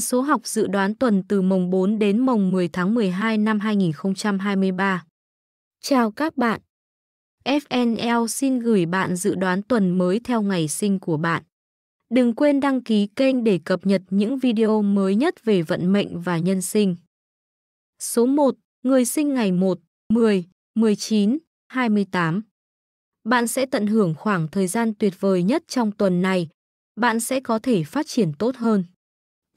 số học dự đoán tuần từ mồng 4 đến mồng 10 tháng 12 năm 2023. Chào các bạn. FNL xin gửi bạn dự đoán tuần mới theo ngày sinh của bạn. Đừng quên đăng ký kênh để cập nhật những video mới nhất về vận mệnh và nhân sinh. Số 1. Người sinh ngày 1, 10, 19, 28. Bạn sẽ tận hưởng khoảng thời gian tuyệt vời nhất trong tuần này. Bạn sẽ có thể phát triển tốt hơn.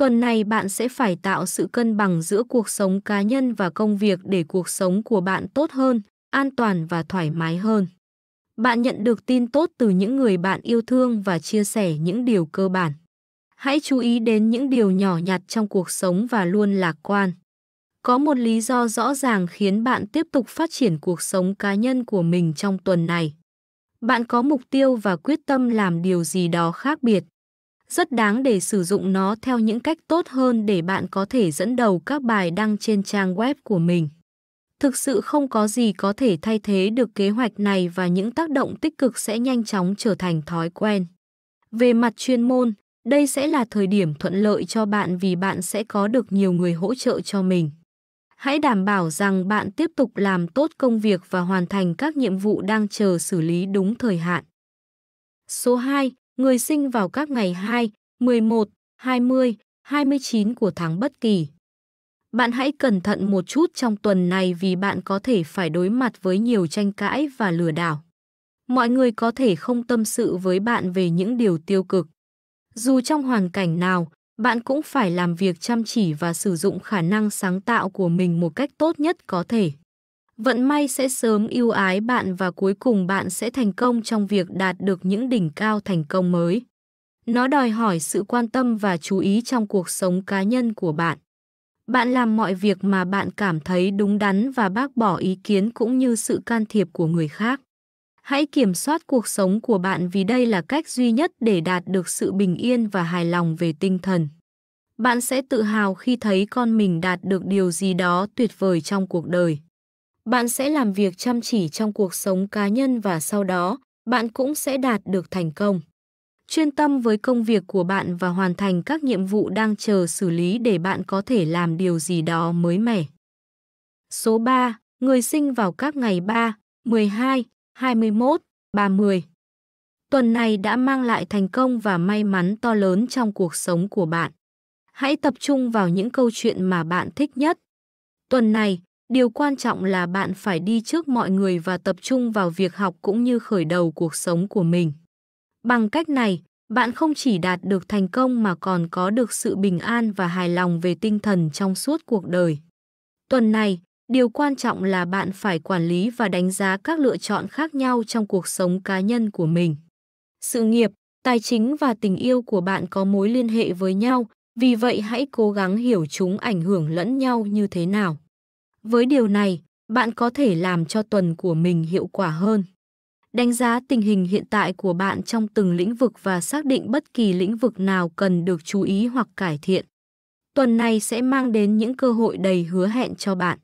Tuần này bạn sẽ phải tạo sự cân bằng giữa cuộc sống cá nhân và công việc để cuộc sống của bạn tốt hơn, an toàn và thoải mái hơn. Bạn nhận được tin tốt từ những người bạn yêu thương và chia sẻ những điều cơ bản. Hãy chú ý đến những điều nhỏ nhặt trong cuộc sống và luôn lạc quan. Có một lý do rõ ràng khiến bạn tiếp tục phát triển cuộc sống cá nhân của mình trong tuần này. Bạn có mục tiêu và quyết tâm làm điều gì đó khác biệt rất đáng để sử dụng nó theo những cách tốt hơn để bạn có thể dẫn đầu các bài đăng trên trang web của mình. Thực sự không có gì có thể thay thế được kế hoạch này và những tác động tích cực sẽ nhanh chóng trở thành thói quen. Về mặt chuyên môn, đây sẽ là thời điểm thuận lợi cho bạn vì bạn sẽ có được nhiều người hỗ trợ cho mình. Hãy đảm bảo rằng bạn tiếp tục làm tốt công việc và hoàn thành các nhiệm vụ đang chờ xử lý đúng thời hạn. Số 2 người sinh vào các ngày 2, 11, 20, 29 của tháng bất kỳ. Bạn hãy cẩn thận một chút trong tuần này vì bạn có thể phải đối mặt với nhiều tranh cãi và lừa đảo. Mọi người có thể không tâm sự với bạn về những điều tiêu cực. Dù trong hoàn cảnh nào, bạn cũng phải làm việc chăm chỉ và sử dụng khả năng sáng tạo của mình một cách tốt nhất có thể vận may sẽ sớm yêu ái bạn và cuối cùng bạn sẽ thành công trong việc đạt được những đỉnh cao thành công mới. Nó đòi hỏi sự quan tâm và chú ý trong cuộc sống cá nhân của bạn. Bạn làm mọi việc mà bạn cảm thấy đúng đắn và bác bỏ ý kiến cũng như sự can thiệp của người khác. Hãy kiểm soát cuộc sống của bạn vì đây là cách duy nhất để đạt được sự bình yên và hài lòng về tinh thần. Bạn sẽ tự hào khi thấy con mình đạt được điều gì đó tuyệt vời trong cuộc đời bạn sẽ làm việc chăm chỉ trong cuộc sống cá nhân và sau đó, bạn cũng sẽ đạt được thành công. Chuyên tâm với công việc của bạn và hoàn thành các nhiệm vụ đang chờ xử lý để bạn có thể làm điều gì đó mới mẻ. Số 3. Người sinh vào các ngày 3, 12, 21, 30. Tuần này đã mang lại thành công và may mắn to lớn trong cuộc sống của bạn. Hãy tập trung vào những câu chuyện mà bạn thích nhất. Tuần này, Điều quan trọng là bạn phải đi trước mọi người và tập trung vào việc học cũng như khởi đầu cuộc sống của mình. Bằng cách này, bạn không chỉ đạt được thành công mà còn có được sự bình an và hài lòng về tinh thần trong suốt cuộc đời. Tuần này, điều quan trọng là bạn phải quản lý và đánh giá các lựa chọn khác nhau trong cuộc sống cá nhân của mình. Sự nghiệp, tài chính và tình yêu của bạn có mối liên hệ với nhau, vì vậy hãy cố gắng hiểu chúng ảnh hưởng lẫn nhau như thế nào. Với điều này, bạn có thể làm cho tuần của mình hiệu quả hơn. Đánh giá tình hình hiện tại của bạn trong từng lĩnh vực và xác định bất kỳ lĩnh vực nào cần được chú ý hoặc cải thiện. Tuần này sẽ mang đến những cơ hội đầy hứa hẹn cho bạn.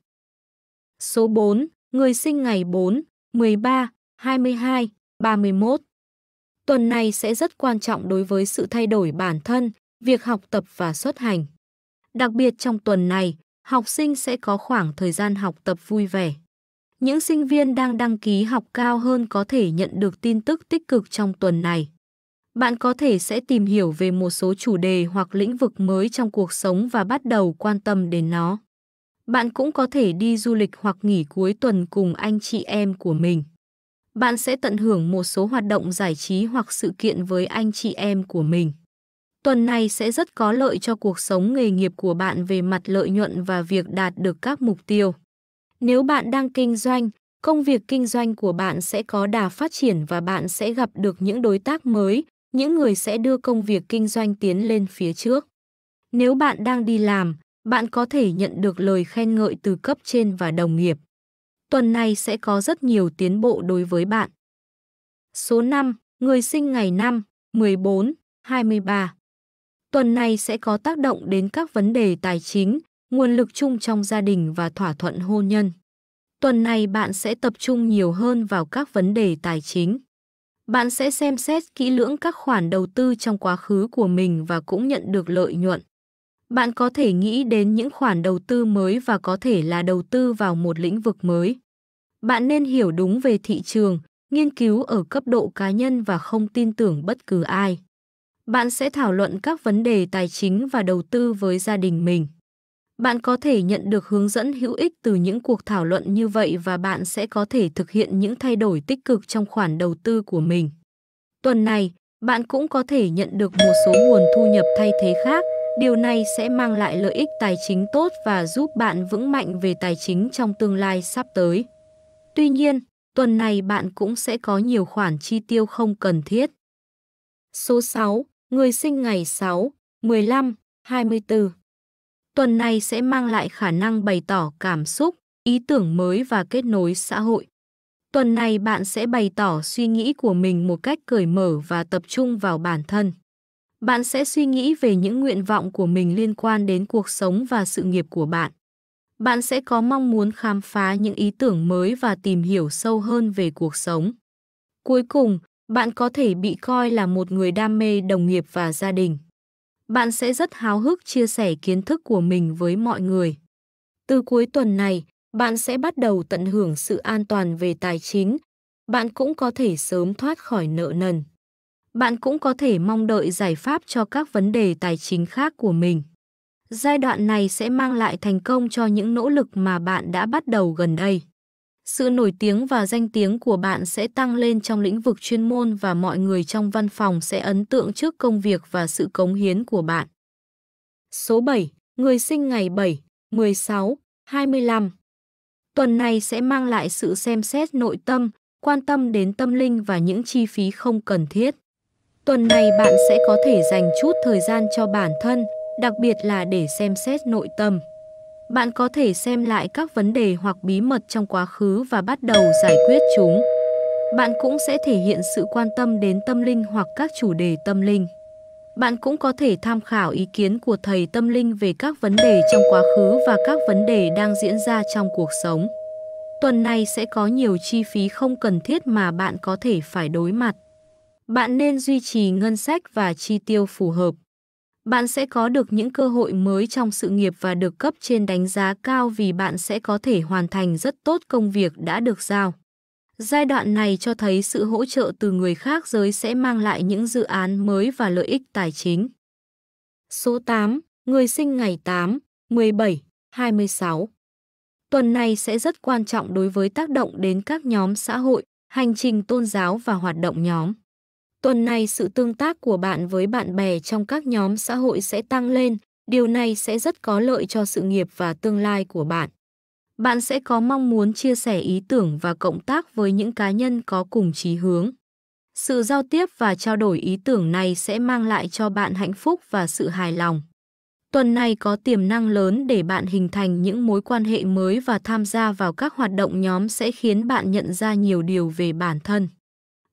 Số 4, người sinh ngày 4, 13, 22, 31. Tuần này sẽ rất quan trọng đối với sự thay đổi bản thân, việc học tập và xuất hành. Đặc biệt trong tuần này, học sinh sẽ có khoảng thời gian học tập vui vẻ. Những sinh viên đang đăng ký học cao hơn có thể nhận được tin tức tích cực trong tuần này. Bạn có thể sẽ tìm hiểu về một số chủ đề hoặc lĩnh vực mới trong cuộc sống và bắt đầu quan tâm đến nó. Bạn cũng có thể đi du lịch hoặc nghỉ cuối tuần cùng anh chị em của mình. Bạn sẽ tận hưởng một số hoạt động giải trí hoặc sự kiện với anh chị em của mình. Tuần này sẽ rất có lợi cho cuộc sống nghề nghiệp của bạn về mặt lợi nhuận và việc đạt được các mục tiêu. Nếu bạn đang kinh doanh, công việc kinh doanh của bạn sẽ có đà phát triển và bạn sẽ gặp được những đối tác mới, những người sẽ đưa công việc kinh doanh tiến lên phía trước. Nếu bạn đang đi làm, bạn có thể nhận được lời khen ngợi từ cấp trên và đồng nghiệp. Tuần này sẽ có rất nhiều tiến bộ đối với bạn. Số 5, người sinh ngày 5, 14, 23 tuần này sẽ có tác động đến các vấn đề tài chính, nguồn lực chung trong gia đình và thỏa thuận hôn nhân. Tuần này bạn sẽ tập trung nhiều hơn vào các vấn đề tài chính. Bạn sẽ xem xét kỹ lưỡng các khoản đầu tư trong quá khứ của mình và cũng nhận được lợi nhuận. Bạn có thể nghĩ đến những khoản đầu tư mới và có thể là đầu tư vào một lĩnh vực mới. Bạn nên hiểu đúng về thị trường, nghiên cứu ở cấp độ cá nhân và không tin tưởng bất cứ ai bạn sẽ thảo luận các vấn đề tài chính và đầu tư với gia đình mình. Bạn có thể nhận được hướng dẫn hữu ích từ những cuộc thảo luận như vậy và bạn sẽ có thể thực hiện những thay đổi tích cực trong khoản đầu tư của mình. Tuần này, bạn cũng có thể nhận được một số nguồn thu nhập thay thế khác. Điều này sẽ mang lại lợi ích tài chính tốt và giúp bạn vững mạnh về tài chính trong tương lai sắp tới. Tuy nhiên, tuần này bạn cũng sẽ có nhiều khoản chi tiêu không cần thiết. Số 6 người sinh ngày 6, 15, 24. Tuần này sẽ mang lại khả năng bày tỏ cảm xúc, ý tưởng mới và kết nối xã hội. Tuần này bạn sẽ bày tỏ suy nghĩ của mình một cách cởi mở và tập trung vào bản thân. Bạn sẽ suy nghĩ về những nguyện vọng của mình liên quan đến cuộc sống và sự nghiệp của bạn. Bạn sẽ có mong muốn khám phá những ý tưởng mới và tìm hiểu sâu hơn về cuộc sống. Cuối cùng, bạn có thể bị coi là một người đam mê đồng nghiệp và gia đình. Bạn sẽ rất háo hức chia sẻ kiến thức của mình với mọi người. Từ cuối tuần này, bạn sẽ bắt đầu tận hưởng sự an toàn về tài chính. Bạn cũng có thể sớm thoát khỏi nợ nần. Bạn cũng có thể mong đợi giải pháp cho các vấn đề tài chính khác của mình. Giai đoạn này sẽ mang lại thành công cho những nỗ lực mà bạn đã bắt đầu gần đây. Sự nổi tiếng và danh tiếng của bạn sẽ tăng lên trong lĩnh vực chuyên môn và mọi người trong văn phòng sẽ ấn tượng trước công việc và sự cống hiến của bạn. Số 7. Người sinh ngày 7, 16, 25. Tuần này sẽ mang lại sự xem xét nội tâm, quan tâm đến tâm linh và những chi phí không cần thiết. Tuần này bạn sẽ có thể dành chút thời gian cho bản thân, đặc biệt là để xem xét nội tâm bạn có thể xem lại các vấn đề hoặc bí mật trong quá khứ và bắt đầu giải quyết chúng. Bạn cũng sẽ thể hiện sự quan tâm đến tâm linh hoặc các chủ đề tâm linh. Bạn cũng có thể tham khảo ý kiến của thầy tâm linh về các vấn đề trong quá khứ và các vấn đề đang diễn ra trong cuộc sống. Tuần này sẽ có nhiều chi phí không cần thiết mà bạn có thể phải đối mặt. Bạn nên duy trì ngân sách và chi tiêu phù hợp bạn sẽ có được những cơ hội mới trong sự nghiệp và được cấp trên đánh giá cao vì bạn sẽ có thể hoàn thành rất tốt công việc đã được giao. Giai đoạn này cho thấy sự hỗ trợ từ người khác giới sẽ mang lại những dự án mới và lợi ích tài chính. Số 8, người sinh ngày 8, 17, 26. Tuần này sẽ rất quan trọng đối với tác động đến các nhóm xã hội, hành trình tôn giáo và hoạt động nhóm. Tuần này sự tương tác của bạn với bạn bè trong các nhóm xã hội sẽ tăng lên, điều này sẽ rất có lợi cho sự nghiệp và tương lai của bạn. Bạn sẽ có mong muốn chia sẻ ý tưởng và cộng tác với những cá nhân có cùng chí hướng. Sự giao tiếp và trao đổi ý tưởng này sẽ mang lại cho bạn hạnh phúc và sự hài lòng. Tuần này có tiềm năng lớn để bạn hình thành những mối quan hệ mới và tham gia vào các hoạt động nhóm sẽ khiến bạn nhận ra nhiều điều về bản thân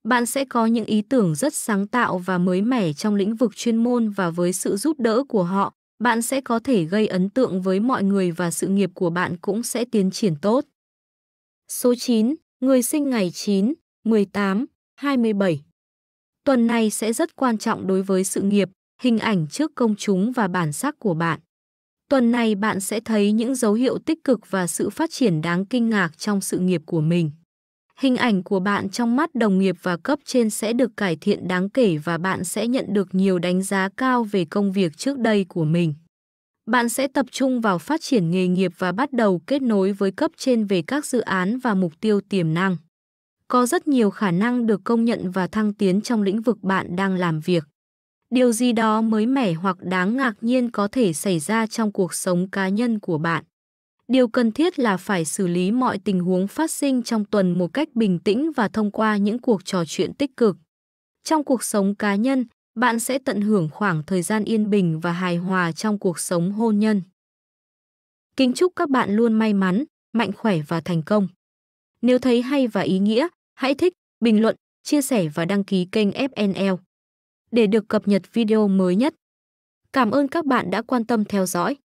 bạn sẽ có những ý tưởng rất sáng tạo và mới mẻ trong lĩnh vực chuyên môn và với sự giúp đỡ của họ, bạn sẽ có thể gây ấn tượng với mọi người và sự nghiệp của bạn cũng sẽ tiến triển tốt. Số 9, người sinh ngày 9, 18, 27. Tuần này sẽ rất quan trọng đối với sự nghiệp, hình ảnh trước công chúng và bản sắc của bạn. Tuần này bạn sẽ thấy những dấu hiệu tích cực và sự phát triển đáng kinh ngạc trong sự nghiệp của mình. Hình ảnh của bạn trong mắt đồng nghiệp và cấp trên sẽ được cải thiện đáng kể và bạn sẽ nhận được nhiều đánh giá cao về công việc trước đây của mình. Bạn sẽ tập trung vào phát triển nghề nghiệp và bắt đầu kết nối với cấp trên về các dự án và mục tiêu tiềm năng. Có rất nhiều khả năng được công nhận và thăng tiến trong lĩnh vực bạn đang làm việc. Điều gì đó mới mẻ hoặc đáng ngạc nhiên có thể xảy ra trong cuộc sống cá nhân của bạn. Điều cần thiết là phải xử lý mọi tình huống phát sinh trong tuần một cách bình tĩnh và thông qua những cuộc trò chuyện tích cực. Trong cuộc sống cá nhân, bạn sẽ tận hưởng khoảng thời gian yên bình và hài hòa trong cuộc sống hôn nhân. Kính chúc các bạn luôn may mắn, mạnh khỏe và thành công. Nếu thấy hay và ý nghĩa, hãy thích, bình luận, chia sẻ và đăng ký kênh FNL để được cập nhật video mới nhất. Cảm ơn các bạn đã quan tâm theo dõi.